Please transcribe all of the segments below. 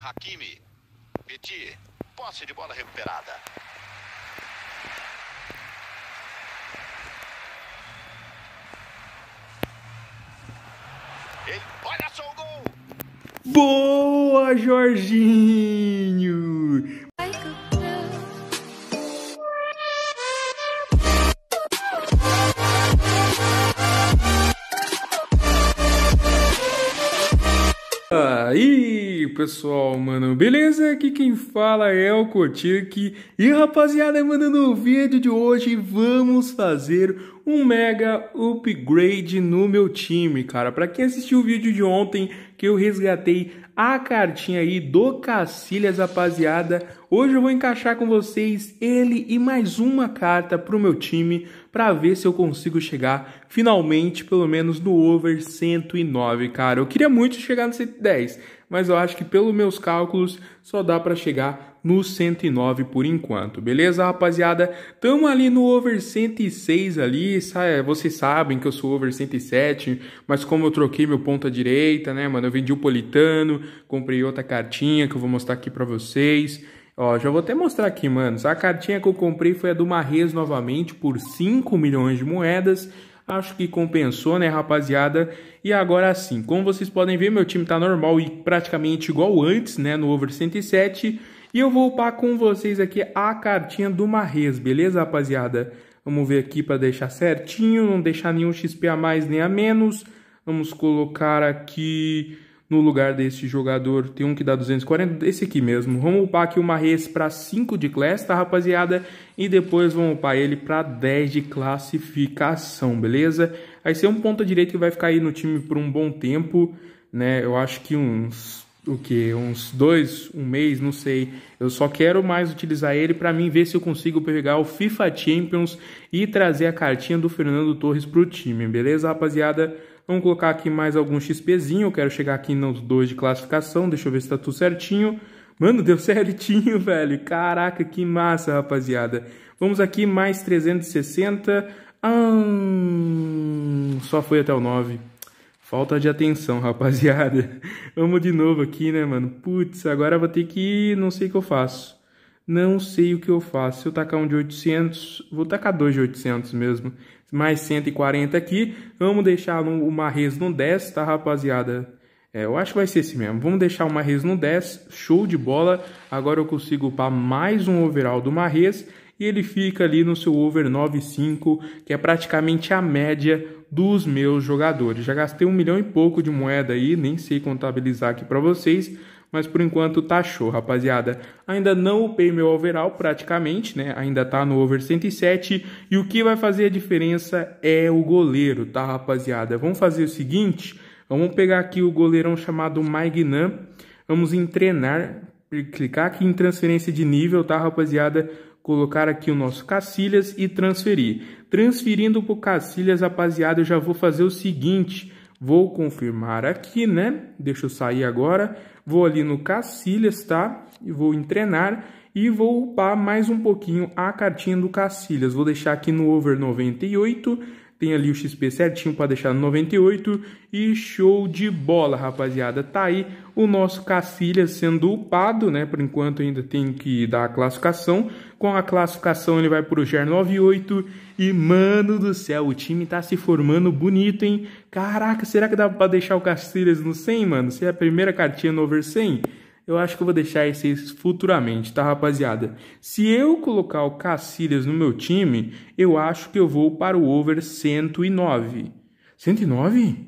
Hakimi, Petit, posse de bola recuperada. Ele, olha só o gol! Boa, Jorginho! pessoal, mano? Beleza? Aqui quem fala é o Kotirk. E rapaziada, mano, no vídeo de hoje vamos fazer um mega upgrade no meu time, cara. Para quem assistiu o vídeo de ontem que eu resgatei a cartinha aí do Cacilhas, rapaziada, hoje eu vou encaixar com vocês ele e mais uma carta pro meu time para ver se eu consigo chegar finalmente pelo menos no over 109, cara. Eu queria muito chegar no 110 mas eu acho que pelos meus cálculos só dá para chegar no 109 por enquanto, beleza, rapaziada? Tamo ali no over 106 ali, vocês sabem que eu sou over 107, mas como eu troquei meu ponto à direita, né, mano, eu vendi o Politano, comprei outra cartinha que eu vou mostrar aqui para vocês. Ó, já vou até mostrar aqui, mano. A cartinha que eu comprei foi a do Marres novamente por 5 milhões de moedas Acho que compensou, né, rapaziada? E agora sim, como vocês podem ver, meu time tá normal e praticamente igual antes, né, no over 107. E eu vou upar com vocês aqui a cartinha do Marrez, beleza, rapaziada? Vamos ver aqui para deixar certinho, não deixar nenhum XP a mais nem a menos. Vamos colocar aqui no lugar deste jogador. Tem um que dá 240, esse aqui mesmo. Vamos upar aqui o Marres para 5 de classe, tá, rapaziada? E depois vamos upar ele para 10 de classificação, beleza? aí ser é um ponta direito que vai ficar aí no time por um bom tempo, né? Eu acho que uns o que uns dois, um mês, não sei. Eu só quero mais utilizar ele para mim ver se eu consigo pegar o FIFA Champions e trazer a cartinha do Fernando Torres pro time, beleza, rapaziada? Vamos colocar aqui mais algum XPzinho. Eu quero chegar aqui nos dois de classificação. Deixa eu ver se tá tudo certinho. Mano, deu certinho, velho. Caraca, que massa, rapaziada. Vamos aqui, mais 360. Ah, só foi até o 9. Falta de atenção, rapaziada. Vamos de novo aqui, né, mano? Putz, agora vou ter que... Não sei o que eu faço. Não sei o que eu faço. Se eu tacar um de 800... Vou tacar dois de 800 mesmo mais 140 aqui. Vamos deixar o Marres no 10, tá, rapaziada? É, eu acho que vai ser esse mesmo. Vamos deixar o Marres no 10, show de bola. Agora eu consigo upar mais um overall do Marres e ele fica ali no seu over 9,5, que é praticamente a média dos meus jogadores. Já gastei um milhão e pouco de moeda aí, nem sei contabilizar aqui para vocês, mas por enquanto tá show, rapaziada. Ainda não upei meu overall praticamente, né? Ainda tá no over 107 e o que vai fazer a diferença é o goleiro, tá, rapaziada? Vamos fazer o seguinte, vamos pegar aqui o goleirão chamado Magnan, vamos em treinar, clicar aqui em transferência de nível, tá, rapaziada? Colocar aqui o nosso Cacilhas e transferir. Transferindo para o Cacilhas, rapaziada, eu já vou fazer o seguinte... Vou confirmar aqui, né? Deixa eu sair agora. Vou ali no Cacilhas, tá? E vou em treinar e vou upar mais um pouquinho a cartinha do Cacilhas. Vou deixar aqui no over 98 tem ali o XP certinho para deixar no 98. E show de bola, rapaziada. Tá aí o nosso Cacilhas sendo upado, né? Por enquanto ainda tem que dar a classificação. Com a classificação ele vai pro GER 98. E, mano do céu, o time tá se formando bonito, hein? Caraca, será que dá pra deixar o Cacilhas no 100, mano? Se é a primeira cartinha no over 100? Eu acho que eu vou deixar esses futuramente, tá, rapaziada? Se eu colocar o Cacilhas no meu time, eu acho que eu vou para o over 109. 109?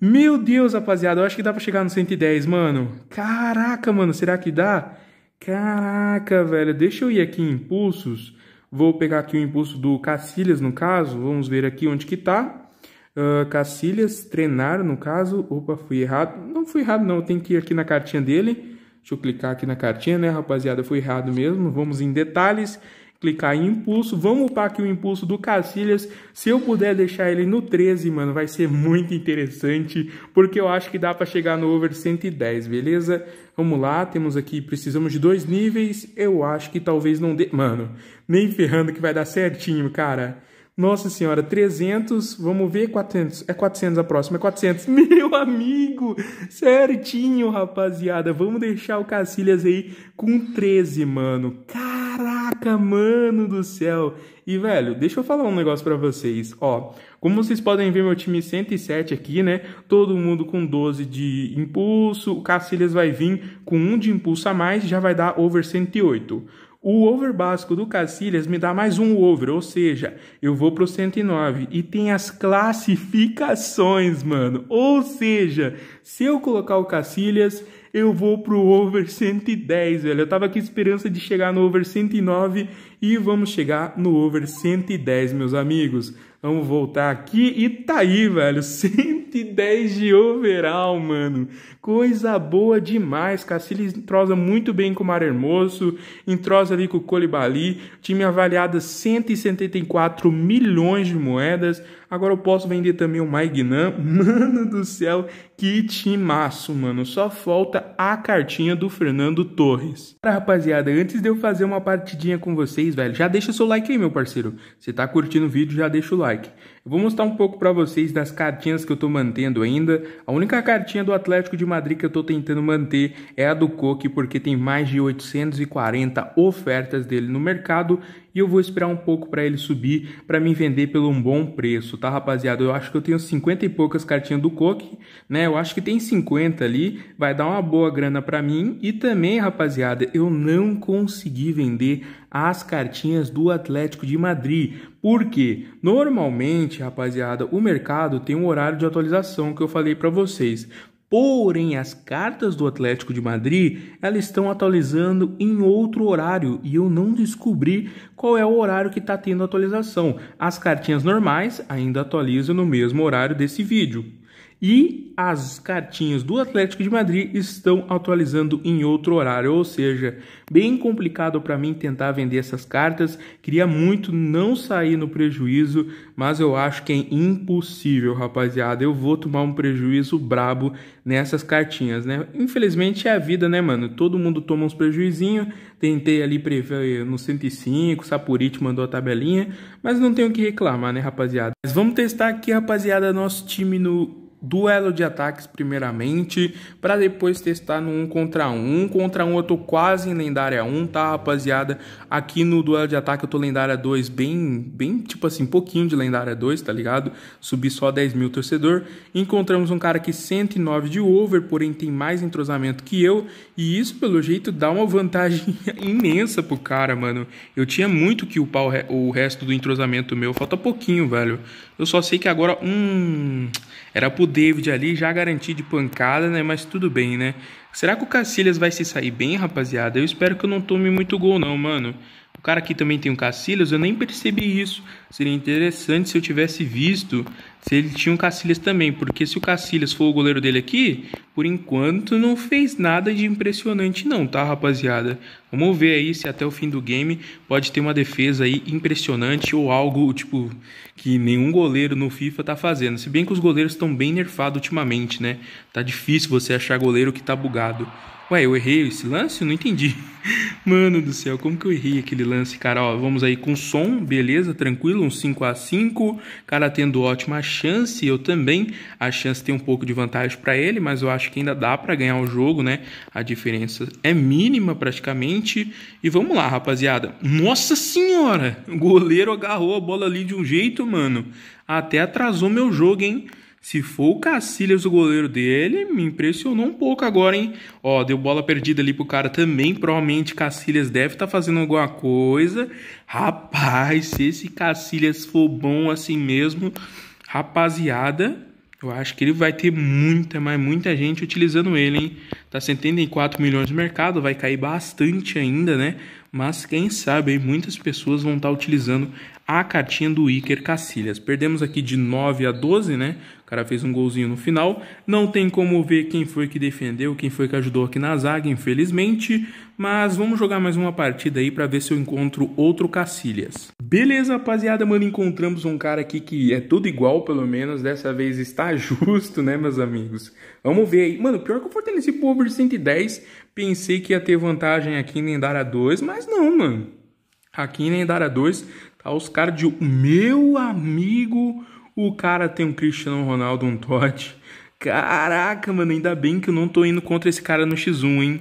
Meu Deus, rapaziada, eu acho que dá para chegar no 110, mano. Caraca, mano, será que dá? Caraca, velho, deixa eu ir aqui em impulsos. Vou pegar aqui o impulso do Cacilhas, no caso. Vamos ver aqui onde que tá. Ah, Cacilhas, treinar, no caso. Opa, fui errado. Não fui errado, não. Tem que ir aqui na cartinha dele. Deixa eu clicar aqui na cartinha, né, rapaziada? Fui errado mesmo. Vamos em detalhes. Clicar em impulso. Vamos upar aqui o impulso do Cacilhas. Se eu puder deixar ele no 13, mano, vai ser muito interessante. Porque eu acho que dá para chegar no over 110, beleza? Vamos lá, temos aqui, precisamos de dois níveis. Eu acho que talvez não dê... Mano, nem ferrando que vai dar certinho, cara. Nossa senhora, 300, vamos ver, 400, é 400 a próxima, é 400. Meu amigo, certinho, rapaziada. Vamos deixar o Cacilhas aí com 13, mano. Caraca, mano do céu. E, velho, deixa eu falar um negócio pra vocês. Ó, como vocês podem ver, meu time 107 aqui, né? Todo mundo com 12 de impulso. O Cacilhas vai vir com 1 de impulso a mais, já vai dar over 108. O over básico do Cacilhas me dá mais um over, ou seja, eu vou pro 109 e tem as classificações, mano. Ou seja, se eu colocar o Cacilhas, eu vou pro over 110, velho. Eu tava com esperança de chegar no over 109 e vamos chegar no over 110, meus amigos. Vamos voltar aqui e tá aí, velho. 110 de overall, mano. Coisa boa demais, cara. entrosa muito bem com o Mar Hermoso, entrosa ali com o Colibali. Time avaliado 174 milhões de moedas. Agora eu posso vender também o Maignan. Mano do céu, que timaço, mano. Só falta a cartinha do Fernando Torres. rapaziada, antes de eu fazer uma partidinha com vocês, vocês, velho. Já deixa o seu like aí, meu parceiro. Se tá curtindo o vídeo, já deixa o like. Eu vou mostrar um pouco para vocês das cartinhas que eu tô mantendo ainda. A única cartinha do Atlético de Madrid que eu tô tentando manter é a do Coque, porque tem mais de 840 ofertas dele no mercado e eu vou esperar um pouco para ele subir para me vender pelo um bom preço, tá, rapaziada? Eu acho que eu tenho 50 e poucas cartinhas do Coque, né? Eu acho que tem 50 ali, vai dar uma boa grana para mim e também, rapaziada, eu não consegui vender as cartinhas do Atlético de Madrid. Porque normalmente, rapaziada, o mercado tem um horário de atualização que eu falei para vocês. Porém, as cartas do Atlético de Madrid elas estão atualizando em outro horário e eu não descobri qual é o horário que está tendo atualização. As cartinhas normais ainda atualizam no mesmo horário desse vídeo. E as cartinhas do Atlético de Madrid estão atualizando em outro horário, ou seja, bem complicado para mim tentar vender essas cartas. Queria muito não sair no prejuízo, mas eu acho que é impossível, rapaziada. Eu vou tomar um prejuízo brabo nessas cartinhas, né? Infelizmente é a vida, né, mano? Todo mundo toma uns prejuizinhos. Tentei ali prever no 105, Sapuriti mandou a tabelinha, mas não tenho o que reclamar, né, rapaziada? Mas vamos testar aqui, rapaziada, nosso time no duelo de ataques primeiramente, para depois testar no 1 um contra 1. Um. um contra 1 um, eu tô quase em lendária 1, tá, rapaziada? Aqui no duelo de ataque eu tô lendária 2, bem, bem tipo assim, pouquinho de lendária 2, tá ligado? Subi só 10 mil torcedor. Encontramos um cara que 109 de over, porém tem mais entrosamento que eu, e isso pelo jeito dá uma vantagem imensa pro cara, mano. Eu tinha muito que upar o, re o resto do entrosamento meu, falta pouquinho, velho. Eu só sei que agora, hum... Era pro David ali já garantir de pancada, né? Mas tudo bem, né? Será que o Cacilhas vai se sair bem, rapaziada? Eu espero que eu não tome muito gol, não, mano. O cara aqui também tem um Cacilhas, eu nem percebi isso. Seria interessante se eu tivesse visto se ele tinha um Cacilhas também, porque se o Cacilhas for o goleiro dele aqui, por enquanto não fez nada de impressionante não, tá, rapaziada? Vamos ver aí se até o fim do game pode ter uma defesa aí impressionante ou algo tipo que nenhum goleiro no FIFA tá fazendo. Se bem que os goleiros estão bem nerfados ultimamente, né? Tá difícil você achar goleiro que tá bugado. Ué, eu errei esse lance? Eu não entendi. Mano do céu, como que eu errei aquele lance, cara? Ó, vamos aí com som, beleza, tranquilo, um 5 a 5 Cara tendo ótima chance, eu também. A chance tem um pouco de vantagem para ele, mas eu acho que ainda dá para ganhar o jogo, né? A diferença é mínima praticamente. E vamos lá, rapaziada. Nossa senhora! O goleiro agarrou a bola ali de um jeito, mano. Até atrasou meu jogo, hein? Se for o Cacilhas o goleiro dele, me impressionou um pouco agora, hein? Ó, deu bola perdida ali pro cara também. Provavelmente Cacilhas deve estar tá fazendo alguma coisa. Rapaz, se esse Cacilhas for bom assim mesmo, rapaziada, eu acho que ele vai ter muita, mas muita gente utilizando ele, hein? Tá 74 milhões de mercado, vai cair bastante ainda, né? Mas quem sabe, hein? muitas pessoas vão estar tá utilizando a cartinha do Iker Cacilhas. Perdemos aqui de 9 a 12, né? O cara fez um golzinho no final. Não tem como ver quem foi que defendeu, quem foi que ajudou aqui na zaga, infelizmente. Mas vamos jogar mais uma partida aí para ver se eu encontro outro Cacilhas. Beleza, rapaziada, mano, encontramos um cara aqui que é tudo igual, pelo menos. Dessa vez está justo, né, meus amigos? Vamos ver aí. Mano, pior que eu fortaleci pro over 110. Pensei que ia ter vantagem aqui em Nendara 2, mas não, mano. Aqui em Nendara 2 Tá? Os caras de. Meu amigo, o cara tem um Cristiano Ronaldo, um Totti. Caraca, mano, ainda bem que eu não tô indo contra esse cara no X1, hein?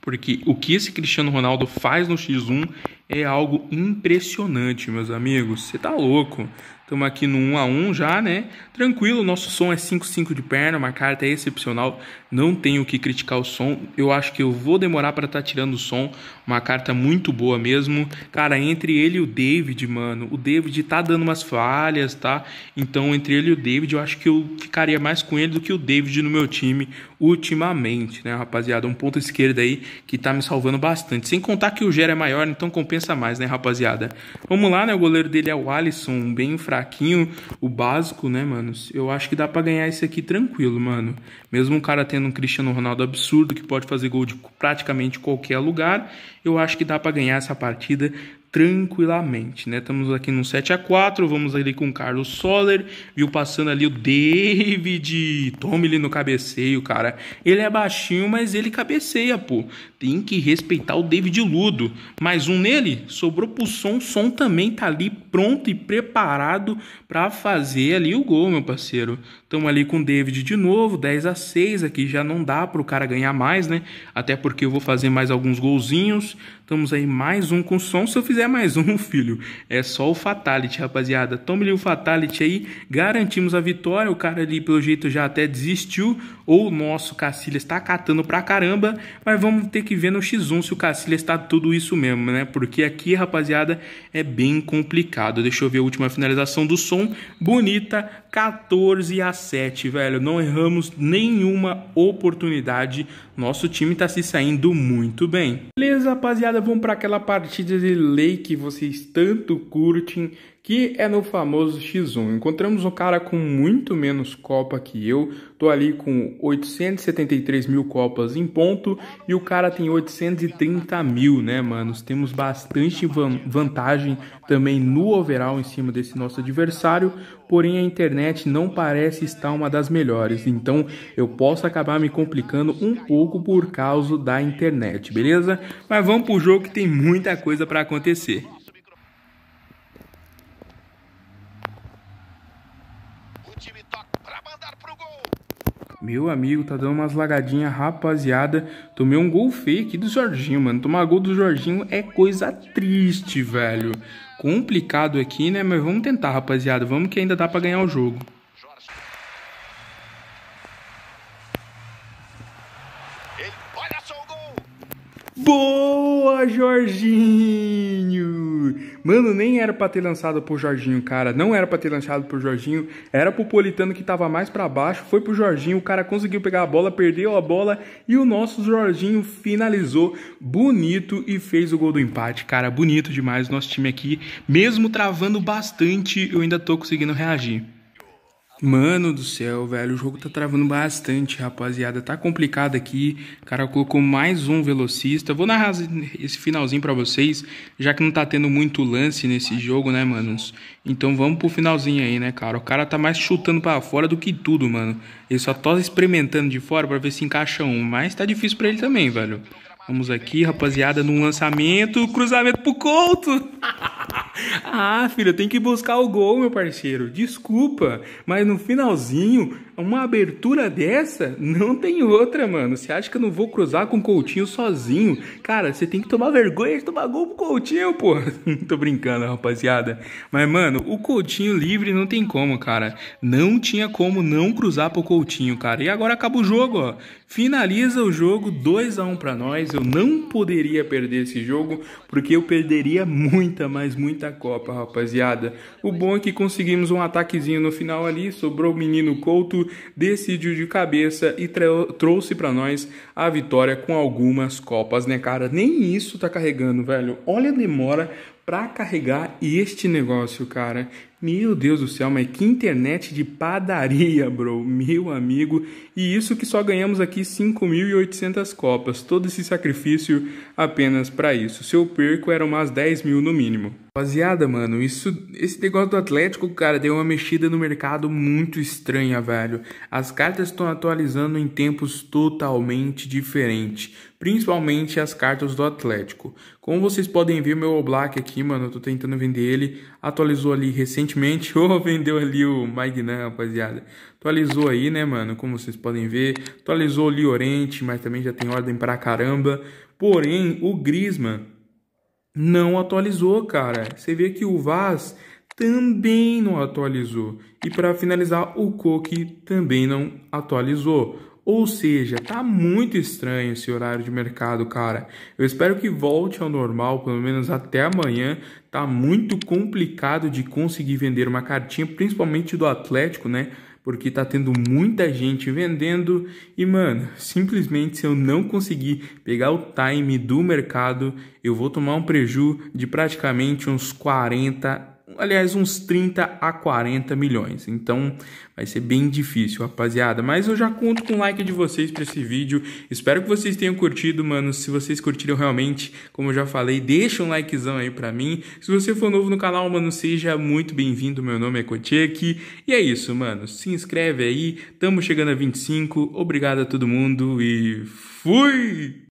Porque o que esse Cristiano Ronaldo faz no X1 é algo impressionante, meus amigos. Você tá louco? Estamos aqui no 1 a 1 já, né? Tranquilo, nosso som é 5-5 de perna, uma carta é excepcional. Não tenho que criticar o som. Eu acho que eu vou demorar para estar tá tirando o som. Uma carta muito boa mesmo. Cara, entre ele e o David, mano, o David tá dando umas falhas, tá? Então, entre ele e o David, eu acho que eu ficaria mais com ele do que o David no meu time ultimamente, né, rapaziada? Um ponto esquerdo aí que tá me salvando bastante. Sem contar que o Gera é maior, então compensa mais, né, rapaziada? Vamos lá, né? O goleiro dele é o Alisson, bem fraco fraquinho, o básico, né, mano? Eu acho que dá para ganhar esse aqui tranquilo, mano. Mesmo um cara tendo um Cristiano Ronaldo absurdo que pode fazer gol de praticamente qualquer lugar, eu acho que dá para ganhar essa partida tranquilamente, né? Estamos aqui no 7 a 4, vamos ali com o Carlos Soller, viu passando ali o David, tome ele no cabeceio, cara. Ele é baixinho, mas ele cabeceia, pô. Tem que respeitar o David Ludo. Mais um nele, sobrou pro Som, Som também tá ali pronto e preparado para fazer ali o gol, meu parceiro. Estamos ali com o David de novo, 10 a 6 aqui já não dá para o cara ganhar mais, né? Até porque eu vou fazer mais alguns golzinhos. Estamos aí mais um com som. Se eu fizer mais um, filho, é só o Fatality, rapaziada. Tome o Fatality aí, garantimos a vitória. O cara ali, pelo jeito, já até desistiu. Ou o nosso Cacilhas está catando pra caramba. Mas vamos ter que ver no X1 se o Cacilhas está tudo isso mesmo, né? Porque aqui, rapaziada, é bem complicado. Deixa eu ver a última finalização do som. Bonita, 14 a 7, velho. Não erramos nenhuma oportunidade nosso time tá se saindo muito bem. Beleza, rapaziada, vamos para aquela partida de lei que vocês tanto curtem, que é no famoso X1. Encontramos um cara com muito menos Copa que eu, tô ali com 873 mil Copas em ponto e o cara tem 830 mil, né, manos? Temos bastante vantagem também no overall em cima desse nosso adversário, porém a internet não parece estar uma das melhores, então eu posso acabar me complicando um pouco pouco por causa da internet, beleza? Mas vamos pro jogo que tem muita coisa para acontecer. Meu amigo, tá dando umas lagadinhas, rapaziada. Tomei um gol feio aqui do Jorginho, mano. Tomar gol do Jorginho é coisa triste, velho. Complicado aqui, né? Mas vamos tentar, rapaziada. Vamos que ainda dá pra ganhar o jogo. Boa, Jorginho! Mano, nem era para ter lançado pro Jorginho, cara. Não era para ter lançado pro Jorginho. Era pro Politano que tava mais para baixo. Foi pro Jorginho. O cara conseguiu pegar a bola, perdeu a bola. E o nosso Jorginho finalizou bonito e fez o gol do empate. Cara, bonito demais o nosso time aqui. Mesmo travando bastante, eu ainda tô conseguindo reagir. Mano do céu, velho, o jogo tá travando bastante, rapaziada. Tá complicado aqui. O cara colocou mais um velocista. Vou narrar esse finalzinho para vocês, já que não tá tendo muito lance nesse jogo, né, manos? Então vamos pro finalzinho aí, né, cara? O cara tá mais chutando para fora do que tudo, mano. Ele só tá experimentando de fora para ver se encaixa um, mas tá difícil para ele também, velho. Vamos aqui, rapaziada, num lançamento, cruzamento pro Couto. ah, filho, tem que buscar o gol, meu parceiro. Desculpa, mas no finalzinho uma abertura dessa, não tem outra, mano. Você acha que eu não vou cruzar com o Coutinho sozinho? Cara, você tem que tomar vergonha de tomar gol pro Coutinho, pô. Tô brincando, rapaziada. Mas, mano, o Coutinho livre não tem como, cara. Não tinha como não cruzar pro Coutinho, cara. E agora acaba o jogo, ó. Finaliza o jogo 2 a 1 um para nós. Eu não poderia perder esse jogo porque eu perderia muita, mas muita copa, rapaziada. O bom é que conseguimos um ataquezinho no final ali, sobrou o menino Couto decidiu de cabeça e trouxe para nós a vitória com algumas copas, né, cara? Nem isso tá carregando, velho. Olha a demora para carregar este negócio, cara. Meu Deus do céu, mas que internet de padaria, bro, meu amigo. E isso que só ganhamos aqui 5.800 copas, todo esse sacrifício apenas para isso. Se eu perco, eram umas 10 mil no mínimo. Rapaziada, mano, isso, esse negócio do Atlético, cara, deu uma mexida no mercado muito estranha, velho. As cartas estão atualizando em tempos totalmente diferentes, principalmente as cartas do Atlético. Como vocês podem ver, meu Black aqui, mano, eu tô tentando vender ele Atualizou ali recentemente. Ou oh, vendeu ali o Magnan, rapaziada. Atualizou aí, né, mano? Como vocês podem ver. Atualizou o Liorente, mas também já tem ordem pra caramba. Porém, o Griezmann não atualizou, cara. Você vê que o Vaz também não atualizou. E para finalizar, o Coque também não atualizou. Ou seja, tá muito estranho esse horário de mercado, cara. Eu espero que volte ao normal, pelo menos até amanhã. Tá muito complicado de conseguir vender uma cartinha, principalmente do Atlético, né? porque tá tendo muita gente vendendo e mano, simplesmente se eu não conseguir pegar o time do mercado, eu vou tomar um preju de praticamente uns 40 aliás, uns 30 a 40 milhões. Então vai ser bem difícil, rapaziada. Mas eu já conto com o like de vocês para esse vídeo. Espero que vocês tenham curtido, mano. Se vocês curtiram realmente, como eu já falei, deixa um likezão aí para mim. Se você for novo no canal, mano, seja muito bem-vindo. Meu nome é Kotiek. E é isso, mano. Se inscreve aí. Tamo chegando a 25. Obrigado a todo mundo e fui!